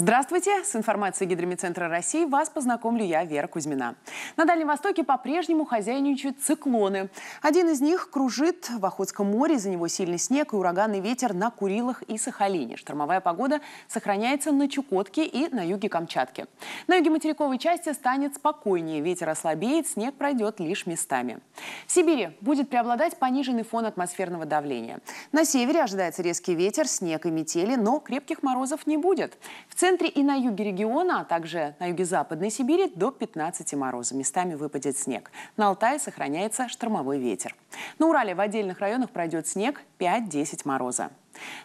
Здравствуйте! С информацией Гидромедцентра России вас познакомлю я, Вера Кузьмина. На Дальнем Востоке по-прежнему хозяйничают циклоны. Один из них кружит в Охотском море, за него сильный снег и ураганный ветер на Курилах и Сахалине. Штормовая погода сохраняется на Чукотке и на юге Камчатки. На юге материковой части станет спокойнее, ветер ослабеет, снег пройдет лишь местами. В Сибири будет преобладать пониженный фон атмосферного давления. На севере ожидается резкий ветер, снег и метели, но крепких морозов не будет. В центре и на юге региона, а также на юге Западной Сибири до 15 мороза. Местами выпадет снег. На Алтае сохраняется штормовой ветер. На Урале в отдельных районах пройдет снег 5-10 мороза.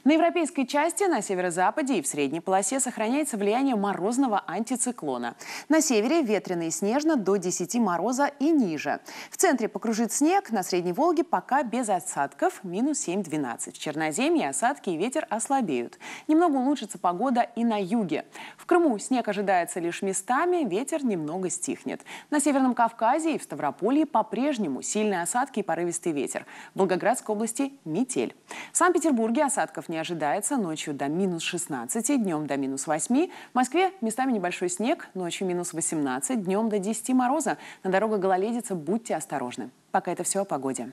На европейской части, на северо-западе и в средней полосе сохраняется влияние морозного антициклона. На севере ветрено и снежно до 10 мороза и ниже. В центре покружит снег, на Средней Волге пока без осадков, минус 7-12. В Черноземье осадки и ветер ослабеют. Немного улучшится погода и на юге. В Крыму снег ожидается лишь местами, ветер немного стихнет. На Северном Кавказе и в Ставрополье по-прежнему сильные осадки и порывистый ветер. В Волгоградской области метель. В Санкт-Петербурге осадки осадков не ожидается. Ночью до минус 16, днем до минус 8. В Москве местами небольшой снег, ночью минус 18, днем до 10 мороза. На дорогах гололедица будьте осторожны. Пока это все о погоде.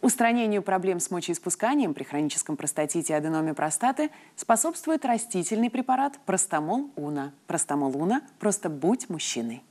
Устранению проблем с мочеиспусканием при хроническом простатите и аденоме простаты способствует растительный препарат Простамол Уна. Простамол Уна – просто будь мужчиной.